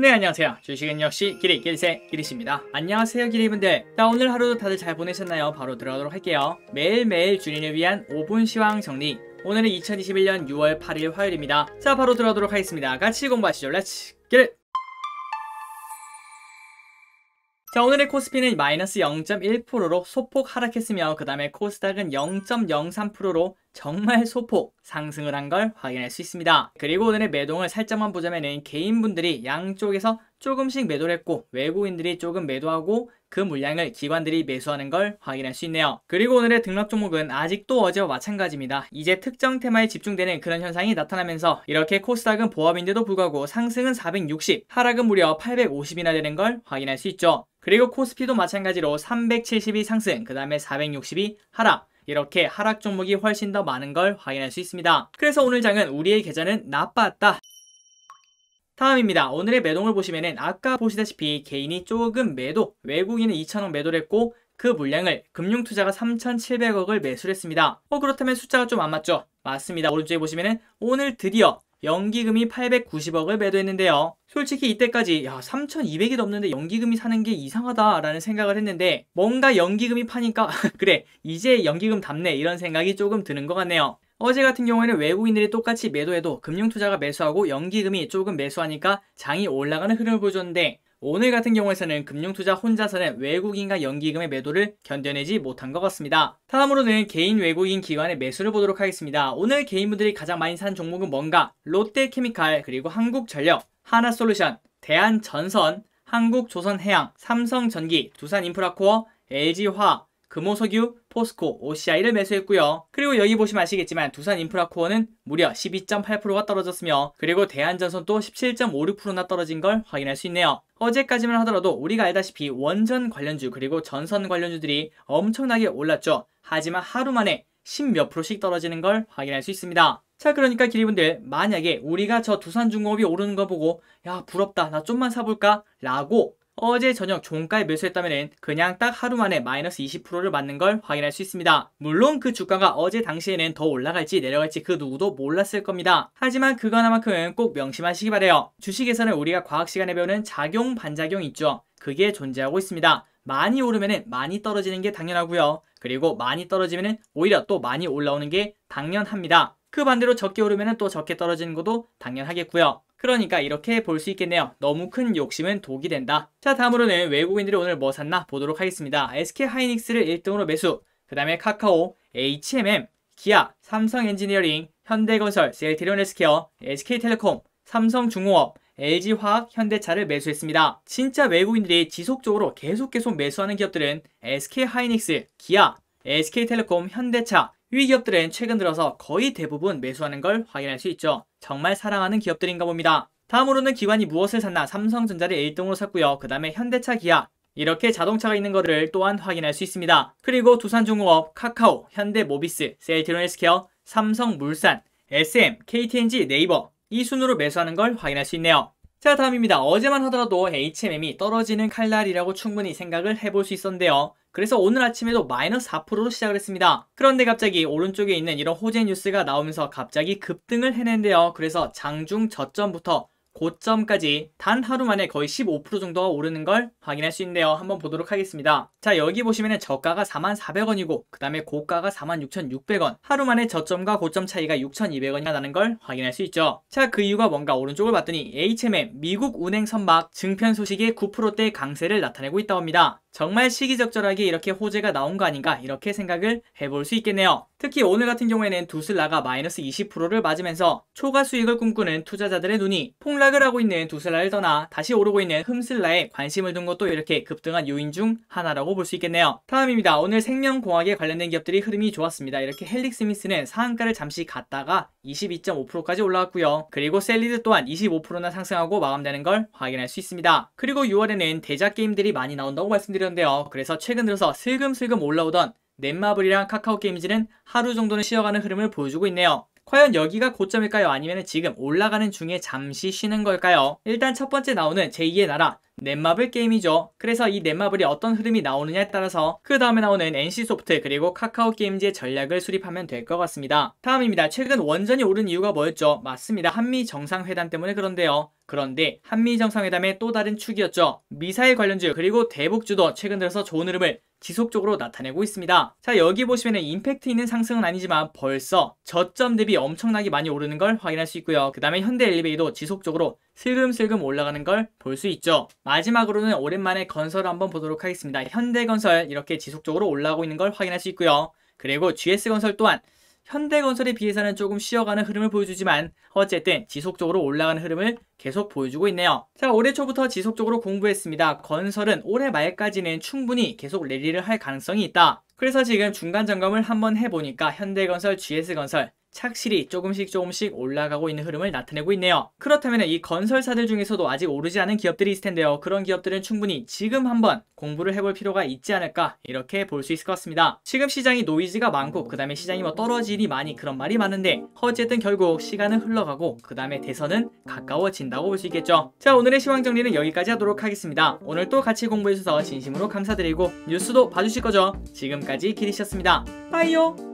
네 안녕하세요 주식은 역시 길이 길세길이십니다 안녕하세요 길이분들자 오늘 하루도 다들 잘 보내셨나요 바로 들어가도록 할게요 매일매일 주인을 위한 5분 시황 정리 오늘은 2021년 6월 8일 화요일입니다 자 바로 들어가도록 하겠습니다 같이 공부하시죠 렛츠 길자 오늘의 코스피는 마이너스 0.1%로 소폭 하락했으며 그 다음에 코스닥은 0.03%로 정말 소폭 상승을 한 걸 확인할 수 있습니다. 그리고 오늘의 매동을 살짝만 보자면 개인분들이 양쪽에서 조금씩 매도를 했고 외국인들이 조금 매도하고 그 물량을 기관들이 매수하는 걸 확인할 수 있네요. 그리고 오늘의 등락 종목은 아직도 어제와 마찬가지입니다. 이제 특정 테마에 집중되는 그런 현상이 나타나면서 이렇게 코스닥은 보합인데도 불구하고 상승은 460, 하락은 무려 850이나 되는 걸 확인할 수 있죠. 그리고 코스피도 마찬가지로 372 상승, 그 다음에 462 하락, 이렇게 하락 종목이 훨씬 더 많은 걸 확인할 수 있습니다. 그래서 오늘 장은 우리의 계좌는 나빴다 다음입니다. 오늘의 매동을 보시면은 아까 보시다시피 개인이 조금 매도, 외국인은 2,000억 매도를 했고 그 물량을 금융투자가 3,700억을 매수를 했습니다. 어 그렇다면 숫자가 좀 안 맞죠? 맞습니다. 오른쪽에 보시면은 오늘 드디어 연기금이 890억을 매도했는데요. 솔직히 이때까지 야 3,200이 넘는데 연기금이 사는 게 이상하다라는 생각을 했는데 뭔가 연기금이 파니까 그래 이제 연기금 담네 이런 생각이 조금 드는 것 같네요. 어제 같은 경우에는 외국인들이 똑같이 매도해도 금융투자가 매수하고 연기금이 조금 매수하니까 장이 올라가는 흐름을 보여줬는데 오늘 같은 경우에서는 금융투자 혼자서는 외국인과 연기금의 매도를 견뎌내지 못한 것 같습니다. 다음으로는 개인 외국인 기관의 매수를 보도록 하겠습니다. 오늘 개인분들이 가장 많이 산 종목은 뭔가 롯데케미칼 그리고 한국전력, 하나솔루션, 대한전선, 한국조선해양, 삼성전기, 두산인프라코어, l g 화 금호석유, 포스코, OCI를 매수했고요. 그리고 여기 보시면 아시겠지만 두산 인프라코어는 무려 12.8%가 떨어졌으며 그리고 대한전선도 17.56%나 떨어진 걸 확인할 수 있네요. 어제까지만 하더라도 우리가 알다시피 원전 관련주 그리고 전선 관련주들이 엄청나게 올랐죠. 하지만 하루 만에 10몇 프로씩 떨어지는 걸 확인할 수 있습니다. 자 그러니까 기리분들 만약에 우리가 저 두산중공업이 오르는 거 보고 야 부럽다 나 좀만 사볼까 라고 어제 저녁 종가에 매수했다면 그냥 딱 하루 만에 마이너스 20%를 맞는 걸 확인할 수 있습니다. 물론 그 주가가 어제 당시에는 더 올라갈지 내려갈지 그 누구도 몰랐을 겁니다. 하지만 그거 하나만큼은 꼭 명심하시기 바래요. 주식에서는 우리가 과학 시간에 배우는 작용 반작용 있죠. 그게 존재하고 있습니다. 많이 오르면 많이 떨어지는 게 당연하고요. 그리고 많이 떨어지면 오히려 또 많이 올라오는 게 당연합니다. 그 반대로 적게 오르면 또 적게 떨어지는 것도 당연하겠고요. 그러니까 이렇게 볼 수 있겠네요. 너무 큰 욕심은 독이 된다. 자 다음으로는 외국인들이 오늘 뭐 샀나 보도록 하겠습니다. SK 하이닉스를 1등으로 매수, 그 다음에 카카오, H&M, m 기아, 삼성 엔지니어링, 현대건설, 셀트리온헬스케어, SK텔레콤, 삼성중공업, LG화학, 현대차를 매수했습니다. 진짜 외국인들이 지속적으로 계속 계속 매수하는 기업들은 SK하이닉스, 기아, SK텔레콤, 현대차, 위 기업들은 최근 들어서 거의 대부분 매수하는 걸 확인할 수 있죠. 정말 사랑하는 기업들인가 봅니다. 다음으로는 기관이 무엇을 샀나 삼성전자를 1등으로 샀고요. 그 다음에 현대차, 기아 이렇게 자동차가 있는 것을 또한 확인할 수 있습니다. 그리고 두산중공업, 카카오, 현대모비스, 셀트론 헬스케어, 삼성물산, SM, KTNG, 네이버 이 순으로 매수하는 걸 확인할 수 있네요. 자 다음입니다. 어제만 하더라도 HMM이 떨어지는 칼날이라고 충분히 생각을 해볼 수 있었는데요. 그래서 오늘 아침에도 마이너스 4%로 시작을 했습니다. 그런데 갑자기 오른쪽에 있는 이런 호재 뉴스가 나오면서 갑자기 급등을 해낸대요 그래서 장중 저점부터 고점까지 단 하루 만에 거의 15% 정도가 오르는 걸 확인할 수 있는데요. 한번 보도록 하겠습니다. 자 여기 보시면 저가가 44,400원이고 그 다음에 고가가 46,600원 하루 만에 저점과 고점 차이가 6,200원이 나는 걸 확인할 수 있죠. 자 그 이유가 뭔가 오른쪽을 봤더니 HMM 미국 운행 선박 증편 소식에 9%대 강세를 나타내고 있다고 합니다. 정말 시기적절하게 이렇게 호재가 나온 거 아닌가 이렇게 생각을 해볼 수 있겠네요. 특히 오늘 같은 경우에는 두슬라가 마이너스 20%를 맞으면서 초과 수익을 꿈꾸는 투자자들의 눈이 폭락을 하고 있는 두슬라를 떠나 다시 오르고 있는 흠슬라에 관심을 둔 것도 이렇게 급등한 요인 중 하나라고 볼 수 있겠네요. 다음입니다. 오늘 생명공학에 관련된 기업들이 흐름이 좋았습니다. 이렇게 헬릭 스미스는 상한가를 잠시 갔다가 22.5%까지 올라왔고요. 그리고 셀리드 또한 25%나 상승하고 마감되는 걸 확인할 수 있습니다. 그리고 6월에는 대작 게임들이 많이 나온다고 말씀드렸습니다. 말씀드렸는데요. 그래서 최근 들어서 슬금슬금 올라오던 넷마블이랑 카카오 게임즈는 하루 정도는 쉬어가는 흐름을 보여주고 있네요. 과연 여기가 고점일까요? 아니면 지금 올라가는 중에 잠시 쉬는 걸까요? 일단 첫 번째 나오는 제2의 나라 넷마블 게임이죠. 그래서 이 넷마블이 어떤 흐름이 나오느냐에 따라서 그 다음에 나오는 NC소프트 그리고 카카오 게임즈의 전략을 수립하면 될 것 같습니다. 다음입니다. 최근 원전이 오른 이유가 뭐였죠? 맞습니다. 한미 정상회담 때문에 그런데요. 그런데 한미 정상회담의 또 다른 축이었죠. 미사일 관련주 그리고 대북주도 최근 들어서 좋은 흐름을 지속적으로 나타내고 있습니다. 자 여기 보시면 임팩트 있는 상승은 아니지만 벌써 저점 대비 엄청나게 많이 오르는 걸 확인할 수 있고요. 그 다음에 현대 엘리베이도 지속적으로 슬금슬금 올라가는 걸 볼 수 있죠. 마지막으로는 오랜만에 건설을 한번 보도록 하겠습니다. 현대건설 이렇게 지속적으로 올라가고 있는 걸 확인할 수 있고요. 그리고 GS건설 또한 현대건설에 비해서는 조금 쉬어가는 흐름을 보여주지만 어쨌든 지속적으로 올라가는 흐름을 계속 보여주고 있네요. 자 올해 초부터 지속적으로 공부했습니다. 건설은 올해 말까지는 충분히 계속 랠리를 할 가능성이 있다. 그래서 지금 중간 점검을 한번 해보니까 현대건설, GS건설 착실히 조금씩 조금씩 올라가고 있는 흐름을 나타내고 있네요. 그렇다면 이 건설사들 중에서도 아직 오르지 않은 기업들이 있을 텐데요. 그런 기업들은 충분히 지금 한번 공부를 해볼 필요가 있지 않을까 이렇게 볼 수 있을 것 같습니다. 지금 시장이 노이즈가 많고 그 다음에 시장이 뭐 떨어지니 많이 그런 말이 많은데 어쨌든 결국 시간은 흘러가고 그 다음에 대선은 가까워진다고 볼 수 있겠죠. 자 오늘의 시황 정리는 여기까지 하도록 하겠습니다. 오늘 또 같이 공부해주셔서 진심으로 감사드리고 뉴스도 봐주실 거죠. 지금까지 기리셨습니다. 빠이요.